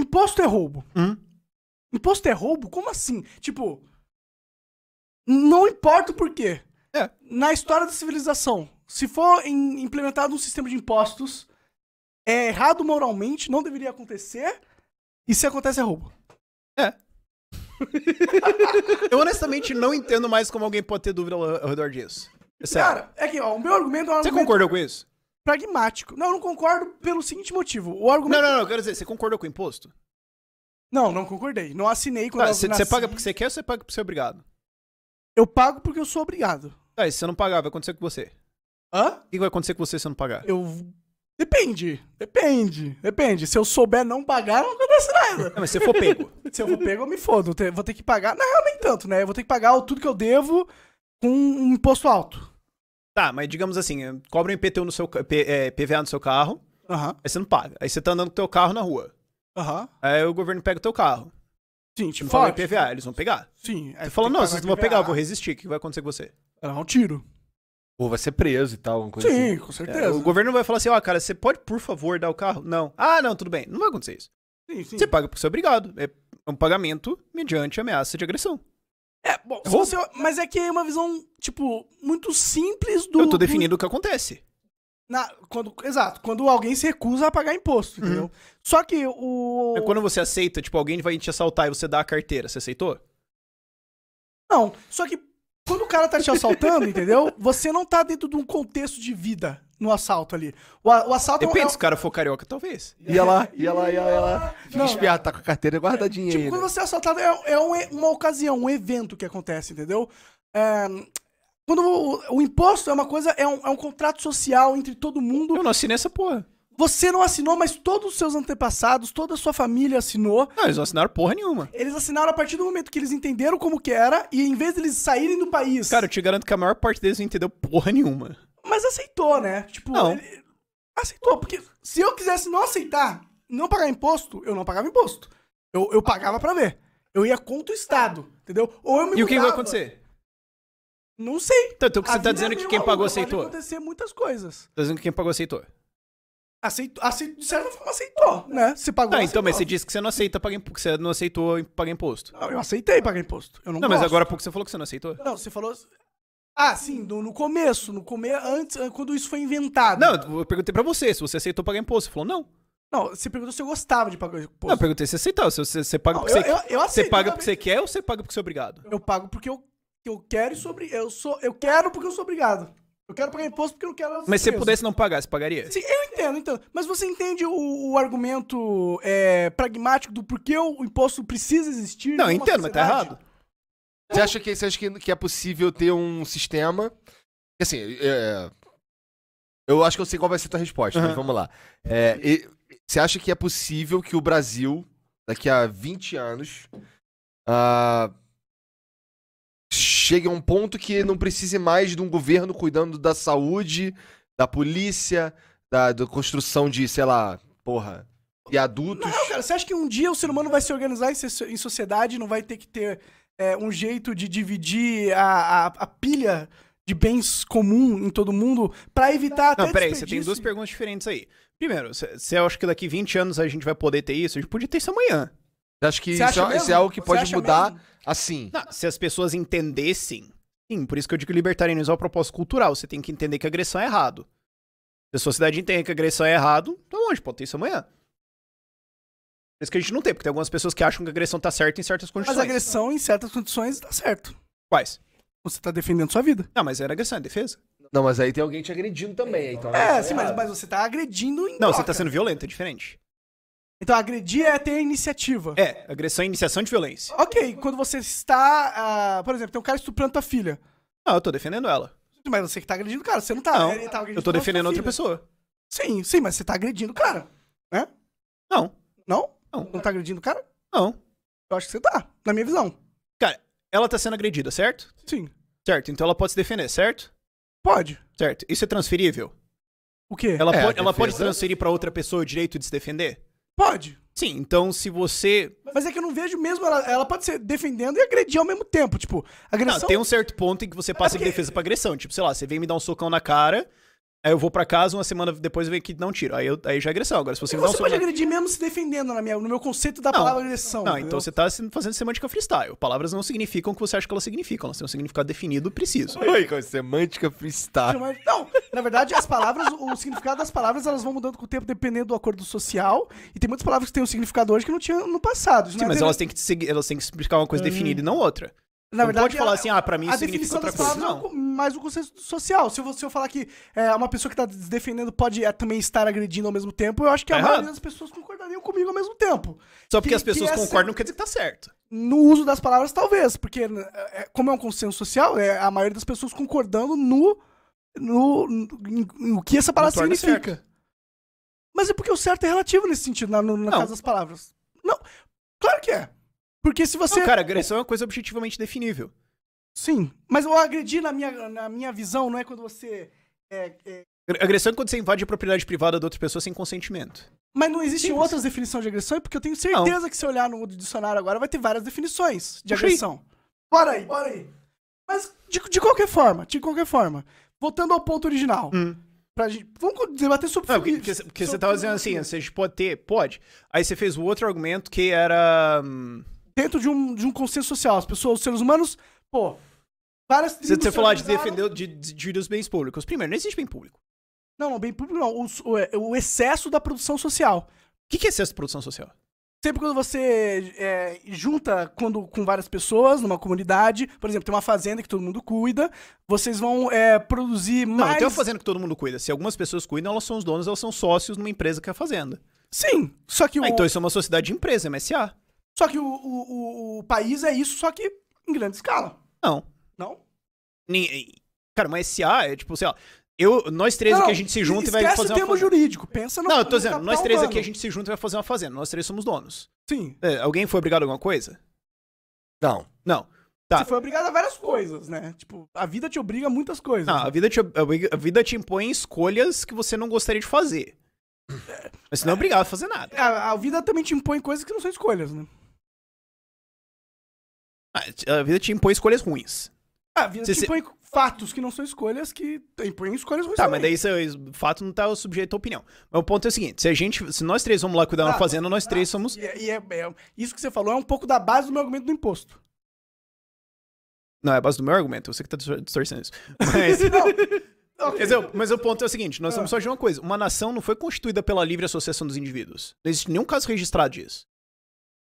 Imposto é roubo. Hum? Imposto é roubo? Como assim? Tipo, não importa o porquê. É. Na história da civilização, se for em, implementado um sistema de impostos, é errado moralmente, não deveria acontecer, e se acontece é roubo. É. eu honestamente não entendo mais como alguém pode ter dúvida ao, ao redor disso. É Cara, é que ó, o meu argumento é um argumento... Você concordou com isso? pragmático. Não, eu não concordo pelo seguinte motivo. O argumento... Não, não, não, eu quero dizer, você concordou com o imposto? Não, não concordei. Não assinei quando ah, eu cê, nasci. Você paga porque você quer ou você paga porque você é obrigado? Eu pago porque eu sou obrigado. Ah, e se você não pagar, vai acontecer com você. Hã? O que vai acontecer com você se eu não pagar? Eu. Depende, depende, depende. Se eu souber não pagar, não acontece nada. Não, mas se eu for pego. se eu for pego, eu me fodo. Vou ter que pagar. Não, é nem tanto, né? Eu vou ter que pagar tudo que eu devo com um imposto alto. Tá, mas digamos assim, eh, cobra um IPTU no seu P, é, eh, PVA no seu carro, uhum. aí você não paga. Aí você tá andando com teu carro na rua. Uhum. Aí o governo pega o teu carro. Sim, tipo. Fala IPVA, eles vão pegar. Sim. Aí é, você fala, não, vocês não vão pegar, eu vou resistir. O que vai acontecer com você? Ela um tiro. Ou vai ser preso e tal. coisa Sim, assim. com certeza. É, o governo vai falar assim, ó, oh, cara, você pode, por favor, dar o carro? Não. Ah, não, tudo bem. Não vai acontecer isso. Sim, sim. Você paga porque você é obrigado. É um pagamento mediante ameaça de agressão. É, bom, é você, mas é que é uma visão, tipo, muito simples do. Eu tô definindo do... o que acontece. Na, quando, exato, quando alguém se recusa a pagar imposto, uhum. entendeu? Uhum. Só que o. É quando você aceita, tipo, alguém vai te assaltar e você dá a carteira, você aceitou? Não, só que quando o cara tá te assaltando, entendeu? Você não tá dentro de um contexto de vida no assalto ali. O, o assalto é Depende, é se o cara for carioca, talvez. Ia lá, ia lá, ia lá, ia lá. Fica espiado, tá com a carteira guardadinha tipo, Quando você é assaltado, é, é um, uma ocasião, um evento que acontece, entendeu? É, quando o, o, imposto é uma coisa, é um, é um contrato social entre todo mundo. Eu não assinei essa porra. Você não assinou, mas todos os seus antepassados, toda a sua família assinou. Não, eles não assinaram porra nenhuma. Eles assinaram a partir do momento que eles entenderam como que era, e em vez de eles saírem do país. Cara, eu te garanto que a maior parte deles não entendeu porra nenhuma. Mas aceitou, né? Tipo, não. Ele... aceitou, porque se eu quisesse não aceitar, não pagar imposto, eu não pagava imposto. Eu, eu pagava pra ver. Eu ia contra o Estado, entendeu? Ou eu me E mudava. o que vai acontecer? Não sei. Então, então você tá dizendo que quem é pagou aceitou? Pode acontecer muitas coisas. Tá dizendo que quem pagou aceitou? Aceitou, aceitou, de certa forma aceitou, né? Você pagou. Não, tá, então, mas você disse que você não aceita pagar, que você não aceitou pagar imposto. Não, eu aceitei pagar imposto. Eu não, não mas agora há pouco você falou que você não aceitou. Não, você falou ah, sim, no, no começo, no começo, antes, quando isso foi inventado. Não, eu perguntei pra você se você aceitou pagar imposto. Você falou não. Não, você perguntou se eu gostava de pagar imposto. Não, eu perguntei se você aceitava. Se você, você paga não, porque eu, você, você paga porque você quer ou você paga porque você é obrigado? Eu pago porque eu, eu quero e sobre eu sou eu quero porque eu sou obrigado. Eu quero pagar imposto porque eu não quero. Mas se você pudesse não pagar, você pagaria? Sim, eu entendo, então. Mas você entende o, o argumento é, pragmático do porquê o imposto precisa existir? Não, entendo, sociedade? mas tá errado. Você acha que, você acha que, que é possível ter um sistema? Assim, é, eu acho que eu sei qual vai ser a tua resposta, uhum. mas vamos lá. É, e, você acha que é possível que o Brasil, daqui a 20 anos, uh, chegue a um ponto que não precise mais de um governo cuidando da saúde, da polícia, da, da construção de, sei lá, porra, e adultos? Não, cara, você acha que um dia o ser humano vai se organizar em, sociedade e não vai ter que ter é, um jeito de dividir a, a, a, pilha de bens comum em todo mundo para evitar Não, peraí, você tem duas perguntas diferentes aí. Primeiro, você acha que daqui 20 anos a gente vai poder ter isso? A gente podia ter isso amanhã. Acho que isso, isso, é, é algo que pode mudar mesmo? assim. Não, se as pessoas entendessem. Sim, por isso que eu digo que libertarianismo é uma proposta cultural. Você tem que entender que agressão é errado. Se a sociedade entende que agressão é errado, então longe, pode ter isso amanhã? isso que a gente não tem, porque tem algumas pessoas que acham que a agressão tá certa em certas condições. Mas a agressão em certas condições tá certo. Quais? Você tá defendendo sua vida. Não, mas era é agressão, é defesa. Não, mas aí tem alguém te agredindo também. Então né? é, então sim, é mas, mas você tá agredindo em Não, troca. você tá sendo violento, é diferente. Então, agredir é ter iniciativa. É, agressão é iniciação de violência. Ok, quando você está. Uh, por exemplo, tem um cara estuprando tua filha. Não, eu tô defendendo ela. Mas você que tá agredindo o cara, você não tá. Não, tá eu tô defendendo outra filha. pessoa. Sim, sim, mas você tá agredindo o cara, né? Não. Não? Não. Não tá agredindo o cara? Não. Eu acho que você tá, na minha visão. Cara, ela tá sendo agredida, certo? Sim. Certo, então ela pode se defender, certo? Pode. Certo. Isso é transferível? O quê? Ela, é, pode, ela pode transferir para outra pessoa o direito de se defender? Pode. Sim, então se você. Mas é que eu não vejo mesmo. Ela, ela pode ser defendendo e agredir ao mesmo tempo. Tipo, agressão. Não, tem um certo ponto em que você é passa é porque... de defesa pra agressão. Tipo, sei lá, você vem me dar um socão na cara. Aí eu vou para casa, uma semana depois eu que não tiro. Aí, eu, aí já é agressão. Agora, se você e Você pode agredir mesmo se defendendo na minha, no meu conceito da não, palavra agressão. Não, então entendeu? então você tá fazendo semântica freestyle. Palavras não significam o que você acha que elas significam. Elas têm um significado definido preciso. Oi, com é semântica freestyle. Não, na verdade, as palavras, o significado das palavras, elas vão mudando com o tempo dependendo do acordo social. E tem muitas palavras que têm um significado hoje que não tinha no passado. Sim, é mas elas têm, que seguir, elas têm que explicar uma coisa uhum. definida e não outra. Na não pode falar assim, ah, pra mim isso significa outra coisa. Não. Mas o consenso social. Se eu, se eu falar que é, uma pessoa que tá defendendo pode é, também estar agredindo ao mesmo tempo, eu acho que é a tá errado. maioria das pessoas concordariam comigo ao mesmo tempo. Só porque que, as pessoas concordam não quer dizer que tá certo. No uso das palavras, talvez, porque né, é, como é um consenso social, é a maioria das pessoas concordando no, no, no, que essa palavra significa. Certo. Mas é porque o certo é relativo nesse sentido, na, no, na casa das palavras. Não, claro que é. Porque se você. Não, cara, agressão é uma coisa objetivamente definível. Sim. Mas o agredir, na minha, na minha visão, não é quando você. É, é... Agressão é quando você invade a propriedade privada da outra pessoa sem consentimento. Mas não existem Sim, outras definições de agressão, é porque eu tenho certeza não. que se olhar no dicionário agora vai ter várias definições de agressão. Aí. Bora aí, bora aí. Mas de, de qualquer forma, de qualquer forma. Voltando ao ponto original. Hum. Gente, vamos debater sobre não, Porque, porque sobre você tava dizendo assim, você pode ter. Pode. Aí você fez o outro argumento que era. Hum dentro de um, de um consenso social. As pessoas, os seres humanos, pô, várias Você, você falou ah, de defender de, de, de, os bens públicos. Primeiro, não existe bem público. Não, bem público não. O, o, é, o excesso da produção social. O que, que é excesso de produção social? Sempre quando você é, junta quando, com várias pessoas numa comunidade, por exemplo, tem uma fazenda que todo mundo cuida, vocês vão é, produzir mais. Não, tem uma fazenda que todo mundo cuida. Se algumas pessoas cuidam, elas são os donos, elas são sócios numa empresa que é a fazenda. Sim, só que ah, o. Ah, então isso é uma sociedade de empresa, MSA. Só que o, o, o país é isso, só que em grande escala. Não. Não? Nem, cara, uma SA é tipo, sei assim, lá, eu, nós três não, aqui a gente se junta e vai fazer o termo fazenda. jurídico, pensa no Não, eu tô dizendo, nós três humano. aqui a gente se junta e vai fazer uma fazenda. Nós três somos donos. Sim. É, alguém foi obrigado a alguma coisa? Não. Não. Tá. Você foi obrigado a várias coisas, né? Tipo, a vida te obriga a muitas coisas. Não, né? a, vida te, a vida te impõe escolhas que você não gostaria de fazer. É. Mas você não é obrigado a fazer nada. É, a, a vida também te impõe coisas que não são escolhas, né? Ah, a vida te impõe escolhas ruins. a vida você te impõe fatos que não são escolhas, que impõem escolhas ruins. Tá, também. mas daí o fato não tá sujeito à opinião. Mas o ponto é o seguinte: se a gente. Se nós três vamos lá cuidar ah, da fazenda, nós três ah, somos. E, é, e é, é, isso que você falou é um pouco da base do meu argumento do imposto. Não, é a base do meu argumento, você que tá distorcendo isso. Mas. Okay. mas o ponto é o seguinte: nós ah. estamos só de uma coisa. Uma nação não foi constituída pela livre associação dos indivíduos. Não existe nenhum caso registrado disso.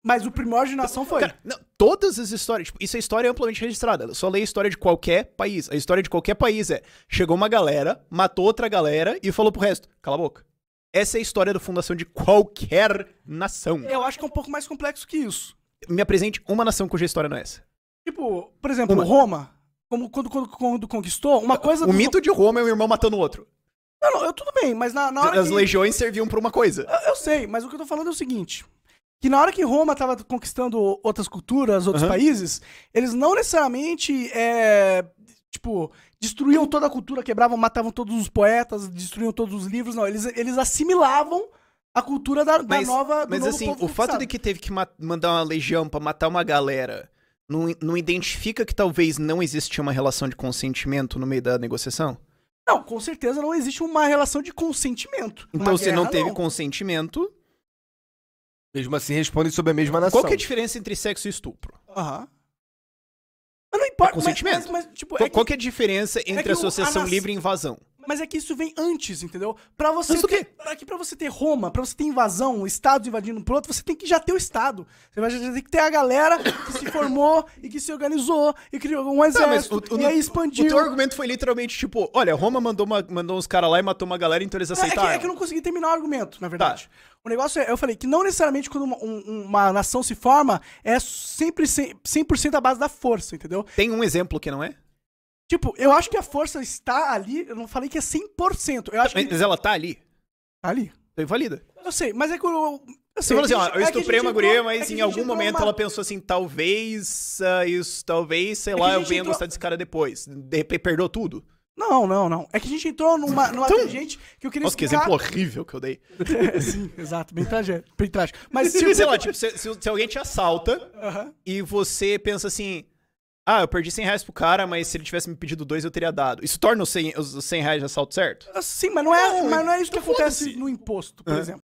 Mas o primórdio de nação foi. Cara, não, todas as histórias. Tipo, isso é história amplamente registrada. Só lê a história de qualquer país. A história de qualquer país é: chegou uma galera, matou outra galera e falou pro resto: cala a boca. Essa é a história da fundação de qualquer nação. Eu acho que é um pouco mais complexo que isso. Me apresente uma nação cuja história não é essa. Tipo, por exemplo, uma. Roma. Como quando, quando, quando conquistou, uma coisa. O do... mito de Roma é um irmão matando o outro. Não, não, eu, tudo bem, mas na, na hora. As que... legiões serviam pra uma coisa. Eu, eu sei, mas o que eu tô falando é o seguinte: que na hora que Roma estava conquistando outras culturas, outros uhum. países, eles não necessariamente, é, tipo, destruíam toda a cultura, quebravam, matavam todos os poetas, destruíam todos os livros, não. Eles, eles assimilavam a cultura da, mas, da nova. Mas assim, o conquistado. fato de que teve que mandar uma legião para matar uma galera. Não, não identifica que talvez não existia uma relação de consentimento no meio da negociação? Não, com certeza não existe uma relação de consentimento. Então, se não teve não. consentimento, mesmo assim, respondem sobre a mesma nação. Qual que é a diferença entre sexo e estupro? Aham. É mas não importa. É consentimento. Mas, mas, mas, tipo, qual, é qual que é a diferença é entre é associação nação... livre e invasão? Mas é que isso vem antes, entendeu? Para você antes ter, aqui para você ter Roma, para você ter invasão, estados invadindo pro outro, você tem que já ter o estado. Você vai já ter que ter a galera que se formou e que se organizou e criou um tá, exército tá, o, e aí expandiu. O teu argumento foi literalmente tipo, olha, Roma mandou uma, mandou uns caras lá e matou uma galera, então eles aceitaram. É, é, que, é que, eu não consegui terminar o argumento, na tá. verdade. Tá. O negócio é, eu falei que não necessariamente quando uma, uma nação se forma é sempre 100%, 100 a base da força, entendeu? Tem um exemplo que não é? Tipo, eu acho que a força está ali. Eu não falei que é 100%. Eu acho mas, que... mas ela tá ali. Tá ali. Tá invalida Eu sei, mas é que eu. você falou assim, é ó, eu estuprei é uma guria, mas é em algum momento uma... ela pensou assim, talvez uh, isso, talvez, sei é lá, eu venha entrou... gostar desse cara depois. De repente perdeu tudo. Não, não, não. É que a gente entrou numa, numa então... gente que eu queria Nossa, explicar... que exemplo horrível que eu dei. sim, exato, bem, trágico. Mas se... sei tipo lá, tipo, se, se, se alguém te assalta uh -huh. e você pensa assim, ah, eu perdi 100 reais pro cara, mas se ele tivesse me pedido dois, eu teria dado. Isso torna os 100, os 100 reais de assalto certo? Ah, sim, mas não é, não, mas não é então isso que acontece no imposto, por uhum. exemplo.